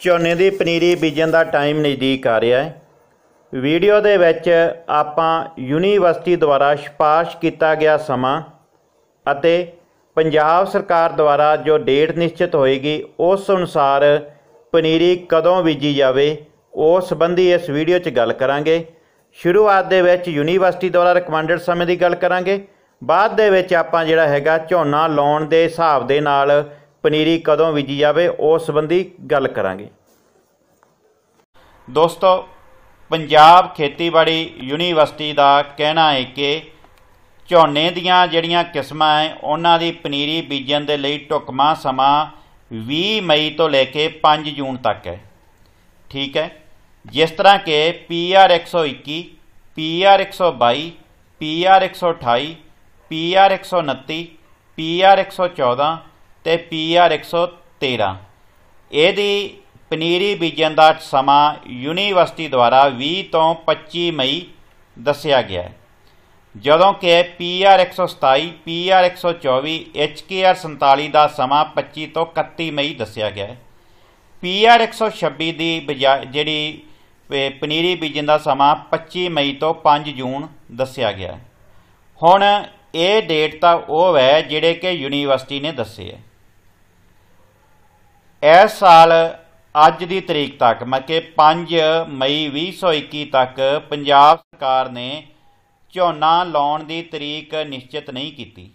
ਝੋਨੇ ਦੀ ਪਨੀਰੀ ਬੀਜਣ ਦਾ ਟਾਈਮ ਨਜ਼ਦੀਕ ਆ ਰਿਹਾ ਹੈ ਵੀਡੀਓ ਦੇ ਵਿੱਚ ਆਪਾਂ ਯੂਨੀਵਰਸਿਟੀ ਦੁਆਰਾ ਸਿਫਾਰਸ਼ ਕੀਤਾ ਗਿਆ ਸਮਾਂ ਅਤੇ ਪੰਜਾਬ ਸਰਕਾਰ ਦੁਆਰਾ ਜੋ ਡੇਟ ਨਿਸ਼ਚਿਤ ਹੋਏਗੀ ਉਸ ਅਨੁਸਾਰ ਪਨੀਰੀ ਕਦੋਂ ਬੀਜੀ ਜਾਵੇ ਉਸ ਸੰਬੰਧੀ ਇਸ ਵੀਡੀਓ 'ਚ ਗੱਲ ਕਰਾਂਗੇ ਸ਼ੁਰੂਆਤ ਦੇ ਵਿੱਚ ਯੂਨੀਵਰਸਿਟੀ ਦੁਆਰਾ ਰეკਮੈਂਡਡ ਸਮੇਂ ਦੀ ਗੱਲ ਕਰਾਂਗੇ ਬਾਅਦ ਦੇ ਵਿੱਚ ਆਪਾਂ ਜਿਹੜਾ ਹੈਗਾ ਝੋਨਾ ਲਾਉਣ ਦੇ ਹਿਸਾਬ ਦੇ ਨਾਲ ਪਨੀਰੀ ਕਦੋਂ ਬੀਜੀ ਜਾਵੇ ਉਸ ਸੰਬੰਧੀ ਗੱਲ ਕਰਾਂਗੇ ਦੋਸਤੋ ਪੰਜਾਬ ਖੇਤੀਬਾੜੀ ਯੂਨੀਵਰਸਿਟੀ ਦਾ ਕਹਿਣਾ ਹੈ ਕਿ ਝੋਨੇ ਦੀਆਂ ਜਿਹੜੀਆਂ ਕਿਸਮਾਂ ਹੈ ਉਹਨਾਂ ਦੀ ਪਨੀਰੀ ਬੀਜਣ ਦੇ ਲਈ ਟੁਕਮਾ ਸਮਾਂ 20 ਮਈ ਤੋਂ ਲੈ ਕੇ 5 ਜੂਨ ਤੱਕ ਹੈ ਠੀਕ ਹੈ ਜਿਸ ਤਰ੍ਹਾਂ ਕਿ PR 121 PR 122 PR 128 PR 129 PR 114 ਤੇ ਪੀਆਰ 113 ਇਹਦੀ ਪਨੀਰੀ ਬੀਜਣ ਦਾ ਸਮਾਂ ਯੂਨੀਵਰਸਿਟੀ ਦੁਆਰਾ 20 ਤੋਂ 25 ਮਈ ਦੱਸਿਆ ਗਿਆ ਹੈ ਜਦੋਂ ਕਿ ਪੀਆਰ 127 ਪੀਆਰ 124 ਐਚਕੇਆਰ 47 ਦਾ ਸਮਾਂ 25 ਤੋਂ 31 ਮਈ ਦੱਸਿਆ ਗਿਆ ਹੈ ਪੀਆਰ 126 ਦੀ ਜਿਹੜੀ ਪਨੀਰੀ ਬੀਜਣ ਦਾ ਸਮਾਂ 25 ਮਈ ਤੋਂ 5 ਜੂਨ ਦੱਸਿਆ ਗਿਆ ਹੈ ਹੁਣ ਇਹ ਡੇਟ ਤਾਂ ਉਹ ਹੈ ਜਿਹੜੇ ਕਿ ਯੂਨੀਵਰਸਿਟੀ ਨੇ ਦੱਸੇ ਹੈ ਇਸ ਸਾਲ ਅੱਜ ਦੀ ਤਰੀਕ ਤੱਕ ਮਤਲਬ ਕਿ 5 ਮਈ 2021 ਤੱਕ ਪੰਜਾਬ ਸਰਕਾਰ ਨੇ ਝੋਨਾ ਲਾਉਣ ਦੀ ਤਰੀਕ ਨਿਸ਼ਚਿਤ ਨਹੀਂ ਕੀਤੀ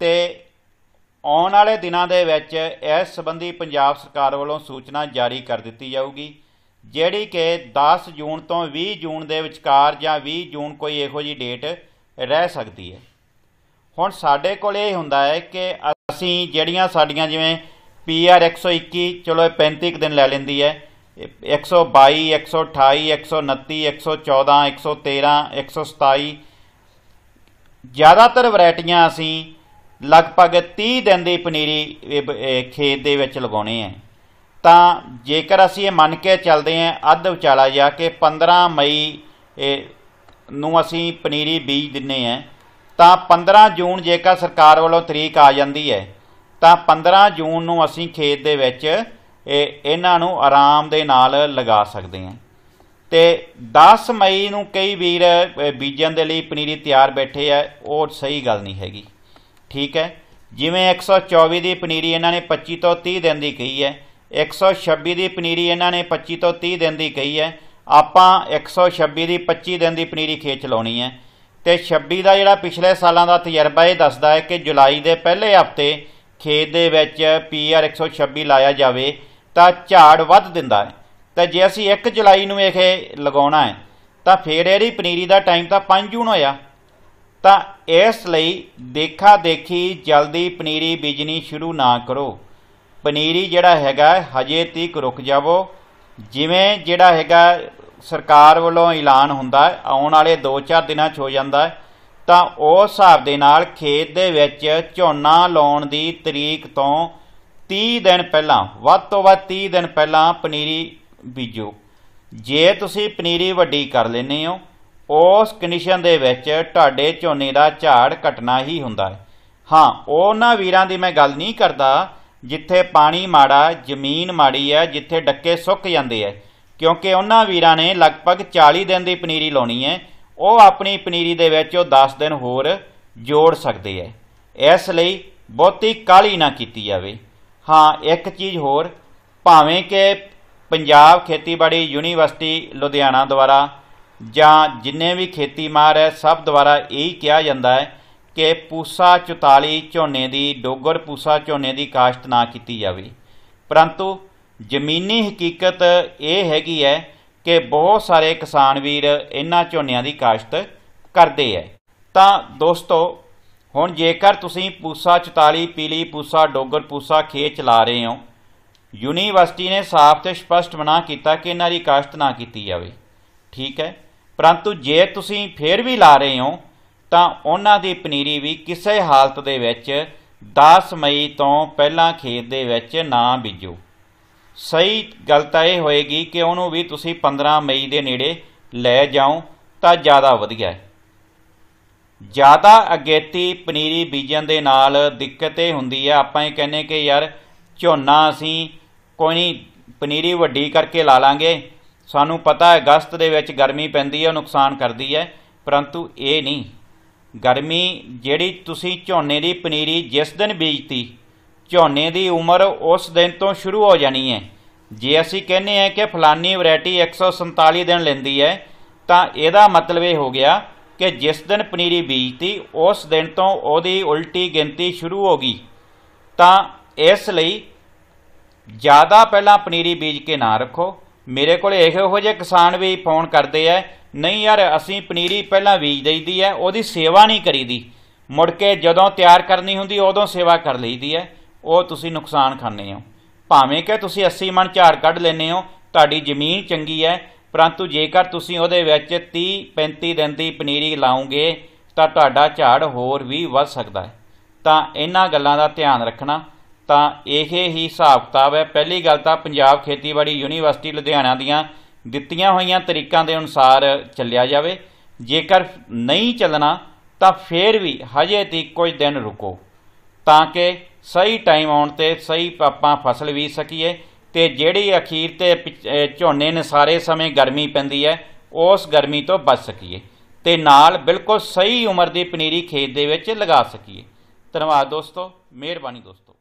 ਤੇ ਆਉਣ ਵਾਲੇ ਦਿਨਾਂ ਦੇ ਵਿੱਚ ਇਸ ਸੰਬੰਧੀ ਪੰਜਾਬ ਸਰਕਾਰ ਵੱਲੋਂ ਸੂਚਨਾ ਜਾਰੀ ਕਰ ਦਿੱਤੀ ਜਾਊਗੀ ਜਿਹੜੀ ਕਿ 10 ਜੂਨ ਤੋਂ 20 ਜੂਨ ਦੇ ਵਿਚਕਾਰ ਜਾਂ 20 ਜੂਨ ਕੋਈ ਇਹੋ ਜੀ ਡੇਟ ਰਹਿ ਸਕਦੀ ਹੈ ਹੁਣ ਸਾਡੇ ਕੋਲ ਇਹ ਹੁੰਦਾ ਹੈ ਕਿ ਅਸੀਂ ਜਿਹੜੀਆਂ ਸਾਡੀਆਂ ਜਿਵੇਂ ਪੀਆਰ 121 ਚਲੋ ਇਹ 35 ਦਿਨ ਲੈ ਲੈਂਦੀ ਹੈ 122 128 129 114 113 127 ਜ਼ਿਆਦਾਤਰ ਵੈਰਾਈਟੀਆਂ ਅਸੀਂ ਲਗਭਗ 30 ਦਿਨ ਦੀ ਪਨੀਰੀ ਖੇਤ ਦੇ ਵਿੱਚ ਲਗਾਉਣੀ ਹੈ ਤਾਂ ਜੇਕਰ ਅਸੀਂ ਇਹ ਮੰਨ ਕੇ ਚੱਲਦੇ ਹਾਂ ਅੱਧ ਵਿਚਾਲਾ ਜਾ ਕੇ 15 ਮਈ ਨੂੰ ਅਸੀਂ ਪਨੀਰੀ ਬੀਜ ਦਿੰਨੇ ਆ ਤਾਂ 15 ਜੂਨ ਜੇਕਰ ਸਰਕਾਰ ਵੱਲੋਂ ਤਰੀਕ ਆ ਜਾਂਦੀ ਹੈ ਤਾਂ 15 ਜੂਨ ਨੂੰ ਅਸੀਂ ਖੇਤ ਦੇ ਵਿੱਚ ਇਹਨਾਂ ਨੂੰ ਆਰਾਮ ਦੇ ਨਾਲ ਲਗਾ ਸਕਦੇ ਹਾਂ ਤੇ 10 ਮਈ ਨੂੰ ਕਈ ਵੀਰ ਬੀਜਣ ਦੇ ਲਈ ਪਨੀਰੀ ਤਿਆਰ ਬੈਠੇ ਆ ਉਹ ਸਹੀ ਗੱਲ ਨਹੀਂ ਹੈਗੀ ਠੀਕ ਹੈ ਜਿਵੇਂ 124 ਦੀ ਪਨੀਰੀ ਇਹਨਾਂ ਨੇ 25 ਤੋਂ 30 ਦਿਨ ਦੀ ਕਹੀ ਹੈ 126 ਦੀ ਪਨੀਰੀ ਇਹਨਾਂ ਨੇ 25 ਤੋਂ 30 ਦਿਨ ਦੀ ਕਹੀ ਹੈ ਆਪਾਂ 126 ਦੀ 25 ਦਿਨ ਦੀ ਪਨੀਰੀ ਖੇਚ ਲਾਉਣੀ ਹੈ ਤੇ 26 ਦਾ ਜਿਹੜਾ ਪਿਛਲੇ ਸਾਲਾਂ ਦਾ ਤਜਰਬਾ ਇਹ ਦੱਸਦਾ ਹੈ ਕਿ ਜੁਲਾਈ ਦੇ ਪਹਿਲੇ ਹਫਤੇ ਖੇਤ ਦੇ ਵਿੱਚ ਪੀਆਰ 126 ਲਾਇਆ ਜਾਵੇ ਤਾਂ ਝਾੜ ਵੱਧ ਦਿੰਦਾ ਹੈ ਤਾਂ ਜੇ ਅਸੀਂ 1 ਜੁਲਾਈ ਨੂੰ ਇਹ ਲਗਾਉਣਾ ਹੈ ਤਾਂ ਫੇਰ ਇਹਦੀ ਪਨੀਰੀ ਦਾ ਟਾਈਮ ਤਾਂ 5 ਜੂਨ ਹੋਇਆ ਤਾਂ ਇਸ ਲਈ ਦੇਖਾ ਦੇਖੀ ਜਲਦੀ ਪਨੀਰੀ ਬੀਜਣੀ ਸ਼ੁਰੂ ਨਾ ਕਰੋ ਪਨੀਰੀ ਜਿਹੜਾ ਹੈਗਾ ਹਜੇ ਤੀਕ ਰੁਕ ਜਾਵੋ ਜਿਵੇਂ ਜਿਹੜਾ ਹੈਗਾ ਸਰਕਾਰ ਵੱਲੋਂ ਐਲਾਨ ਹੁੰਦਾ ਆਉਣ ਵਾਲੇ 2-4 ਦਿਨਾਂ 'ਚ ਹੋ ਜਾਂਦਾ ਹੈ ਤਾਂ ਉਸ ਹਿਸਾਬ ਦੇ ਨਾਲ ਖੇਤ ਦੇ ਵਿੱਚ ਝੋਨਾ ਲਾਉਣ ਦੀ ਤਰੀਕ ਤੋਂ 30 ਦਿਨ ਪਹਿਲਾਂ ਵੱਧ ਤੋਂ ਵੱਧ 30 ਦਿਨ ਪਹਿਲਾਂ ਪਨੀਰੀ ਬੀਜੋ ਜੇ ਤੁਸੀਂ ਪਨੀਰੀ ਵੱਡੀ ਕਰ ਲੈਨੇ ਹੋ ਉਸ ਕੰਡੀਸ਼ਨ ਦੇ ਵਿੱਚ ਤੁਹਾਡੇ ਝੋਨੇ ਦਾ ਝਾੜ ਘਟਣਾ ਹੀ ਹੁੰਦਾ ਹੈ ਹਾਂ ਉਹਨਾਂ ਵੀਰਾਂ ਦੀ ਮੈਂ ਗੱਲ ਨਹੀਂ ਕਰਦਾ ਜਿੱਥੇ ਪਾਣੀ ਮਾੜਾ ਜ਼ਮੀਨ ਮਾੜੀ ਹੈ ਜਿੱਥੇ ਡੱਕੇ ਸੁੱਕ ਜਾਂਦੇ ਐ ਕਿਉਂਕਿ ਉਹਨਾਂ ਵੀਰਾਂ ਨੇ ਲਗਭਗ 40 ਦਿਨ ਦੀ ਪਨੀਰੀ ਲਾਉਣੀ ਹੈ ਉਹ ਆਪਣੀ ਪਨੀਰੀ ਦੇ ਵਿੱਚ ਉਹ 10 ਦਿਨ ਹੋਰ ਜੋੜ ਸਕਦੇ ਐ ਇਸ ਲਈ ਬਹੁਤੀ ਕਾਲੀ ਨਾ ਕੀਤੀ ਜਾਵੇ ਹਾਂ ਇੱਕ ਚੀਜ਼ ਹੋਰ ਭਾਵੇਂ ਕਿ ਪੰਜਾਬ ਖੇਤੀਬਾੜੀ ਯੂਨੀਵਰਸਿਟੀ ਲੁਧਿਆਣਾ ਦੁਆਰਾ ਜਾਂ ਜਿੰਨੇ ਵੀ ਖੇਤੀ ਮਾਰ ਹੈ ਸਭ ਦੁਆਰਾ ਇਹੀ ਕਿਹਾ ਜਾਂਦਾ ਹੈ ਕਿ ਪੂਸਾ 44 ਝੋਨੇ ਦੀ ਡੋਗਰ ਪੂਸਾ ਝੋਨੇ ਦੀ ਕਾਸ਼ਤ ਨਾ ਕੀਤੀ ਜਾਵੇ ਪਰੰਤੂ ਜ਼ਮੀਨੀ ਹਕੀਕਤ ਇਹ ਹੈਗੀ ਹੈ ਕਿ ਬਹੁਤ ਸਾਰੇ ਕਿਸਾਨ ਵੀਰ ਇਹਨਾਂ ਝੋਨਿਆਂ ਦੀ ਕਾਸ਼ਤ ਕਰਦੇ ਐ ਤਾਂ ਦੋਸਤੋ ਹੁਣ ਜੇਕਰ ਤੁਸੀਂ ਪੂਸਾ 44 ਪੀਲੀ ਪੂਸਾ ਡੋਗਰ ਪੂਸਾ ਖੇਤ ਚਲਾ ਰਹੇ ਹੋ ਯੂਨੀਵਰਸਿਟੀ ਨੇ ਸਾਫ਼ ਤੇ ਸਪਸ਼ਟ ਮਨਾ ਕੀਤਾ ਕਿ ਇਹਨਾਂ ਦੀ ਕਾਸ਼ਤ ਨਾ ਕੀਤੀ ਜਾਵੇ ਠੀਕ ਹੈ ਪਰੰਤੂ ਜੇ ਤੁਸੀਂ ਫੇਰ ਵੀ ਲਾ ਰਹੇ ਹੋ ਤਾਂ ਉਹਨਾਂ ਦੀ ਪਨੀਰੀ ਵੀ ਕਿਸੇ ਹਾਲਤ ਦੇ ਵਿੱਚ 10 ਮਈ ਤੋਂ ਪਹਿਲਾਂ ਖੇਤ ਦੇ ਵਿੱਚ ਨਾ ਬੀਜੋ ਸਹੀ ਗੱਲ ਤਾਂ ਇਹ ਹੋਏਗੀ ਕਿ ਉਹਨੂੰ ਵੀ ਤੁਸੀਂ 15 ਮਈ ਦੇ ਨੇੜੇ ਲੈ ਜਾਓ ਤਾਂ ਜ਼ਿਆਦਾ ਵਧੀਆ ਹੈ ਜ਼ਿਆਦਾ ਅਗੇਤੀ ਪਨੀਰੀ ਬੀਜਣ ਦੇ ਨਾਲ ਦਿੱਕਤ ਇਹ ਹੁੰਦੀ ਆ ਆਪਾਂ ਇਹ ਕਹਿੰਨੇ ਕਿ ਯਾਰ ਝੋਨਾ ਅਸੀਂ ਕੋਈ ਨਹੀਂ ਪਨੀਰੀ ਵੱਡੀ ਕਰਕੇ ਲਾ ਲਾਂਗੇ ਸਾਨੂੰ ਪਤਾ ਹੈ ਅਗਸਤ ਦੇ ਵਿੱਚ ਗਰਮੀ ਪੈਂਦੀ ਹੈ ਨੁਕਸਾਨ ਕਰਦੀ ਹੈ ਪਰੰਤੂ ਇਹ ਨਹੀਂ ਗਰਮੀ ਜਿਹੜੀ ਤੁਸੀਂ ਝੋਨੇ ਦੀ ਪਨੀਰੀ ਜਿਸ ਦਿਨ ਬੀਜਤੀ ਝੋਨੇ ਦੀ ਉਮਰ ਉਸ ਦਿਨ ਤੋਂ ਸ਼ੁਰੂ ਹੋ ਜਾਣੀ ਹੈ ਜੇ ਅਸੀਂ ਕਹਿੰਨੇ ਆ ਕਿ ਫਲਾਨੀ ਵੈਰਾਈਟੀ 147 ਦਿਨ ਲੈਂਦੀ ਹੈ ਤਾਂ ਇਹਦਾ ਮਤਲਬ ਇਹ ਹੋ ਗਿਆ ਕਿ ਜਿਸ ਦਿਨ ਪਨੀਰੀ ਬੀਜਤੀ ਉਸ ਦਿਨ ਤੋਂ ਉਹਦੀ ਉਲਟੀ ਗਿਣਤੀ ਸ਼ੁਰੂ ਹੋ ਗਈ ਤਾਂ ਇਸ ਲਈ ਜ਼ਿਆਦਾ ਪਹਿਲਾਂ ਪਨੀਰੀ ਬੀਜ ਕੇ ਨਾ ਰੱਖੋ ਮੇਰੇ ਕੋਲ ਇਹੋ ਜਿਹੇ ਕਿਸਾਨ ਵੀ ਫੋਨ ਕਰਦੇ ਆ ਨਹੀਂ ਯਾਰ ਅਸੀਂ ਪਨੀਰੀ ਪਹਿਲਾਂ ਬੀਜ ਦਈਦੀ ਹੈ ਉਹਦੀ ਸੇਵਾ ਨਹੀਂ ਕਰੀਦੀ ਮੁੜ ਕੇ ਜਦੋਂ ਤਿਆਰ ਕਰਨੀ ਹੁੰਦੀ ਉਦੋਂ ਸੇਵਾ ਕਰ ਲਈਦੀ ਹੈ ਉਹ ਤੁਸੀਂ ਨੁਕਸਾਨ ਖਾਣੇ ਹੋ ਭਾਵੇਂ ਕਿ ਤੁਸੀਂ 80 ਮਣ ਝਾੜ ਕੱਢ ਲੈਨੇ ਹੋ ਤੁਹਾਡੀ ਜ਼ਮੀਨ ਚੰਗੀ ਹੈ ਪਰੰਤੂ ਜੇਕਰ ਤੁਸੀਂ ਉਹਦੇ ਵਿੱਚ 30 35 ਦਿਨ ਦੀ ਪਨੀਰੀ ਲਾਉਂਗੇ ਤਾਂ ਤੁਹਾਡਾ ਝਾੜ ਹੋਰ ਵੀ ਵੱਧ ਸਕਦਾ ਹੈ ਤਾਂ ਇਹਨਾਂ ਗੱਲਾਂ ਦਾ ਧਿਆਨ ਰੱਖਣਾ ਤਾਂ ਇਹੇ ਹੀ ਹਿਸਾਬ ਕਿਤਾਬ ਹੈ ਪਹਿਲੀ ਗੱਲ ਤਾਂ ਪੰਜਾਬ ਖੇਤੀਬਾੜੀ ਯੂਨੀਵਰਸਿਟੀ ਲੁਧਿਆਣਾ ਦੀਆਂ ਦਿੱਤੀਆਂ ਹੋਈਆਂ ਤਰੀਕਾਂ ਦੇ ਅਨੁਸਾਰ ਚੱਲਿਆ ਜਾਵੇ ਜੇਕਰ ਨਹੀਂ ਚੱਲਣਾ ਤਾਂ ਫੇਰ ਵੀ ਹਜੇ ਤੱਕ ਕੁਝ ਦਿਨ ਰੁਕੋ ਤਾਂ ਕਿ ਸਹੀ ਟਾਈਮ ਆਉਣ ਤੇ ਸਹੀ ਆਪਾਂ ਫਸਲ ਵੀ ਸਕੀਏ ਤੇ ਜਿਹੜੀ ਅਖੀਰ ਤੇ ਝੋਨੇ ਨੇ ਸਾਰੇ ਸਮੇਂ ਗਰਮੀ ਪੈਂਦੀ ਹੈ ਉਸ ਗਰਮੀ ਤੋਂ ਬਚ ਸਕੀਏ ਤੇ ਨਾਲ ਬਿਲਕੁਲ ਸਹੀ ਉਮਰ ਦੀ ਪਨੀਰੀ ਖੇਤ ਦੇ ਵਿੱਚ ਲਗਾ ਸਕੀਏ ਧੰਨਵਾਦ ਦੋਸਤੋ ਮਿਹਰਬਾਨੀ ਦੋਸਤੋ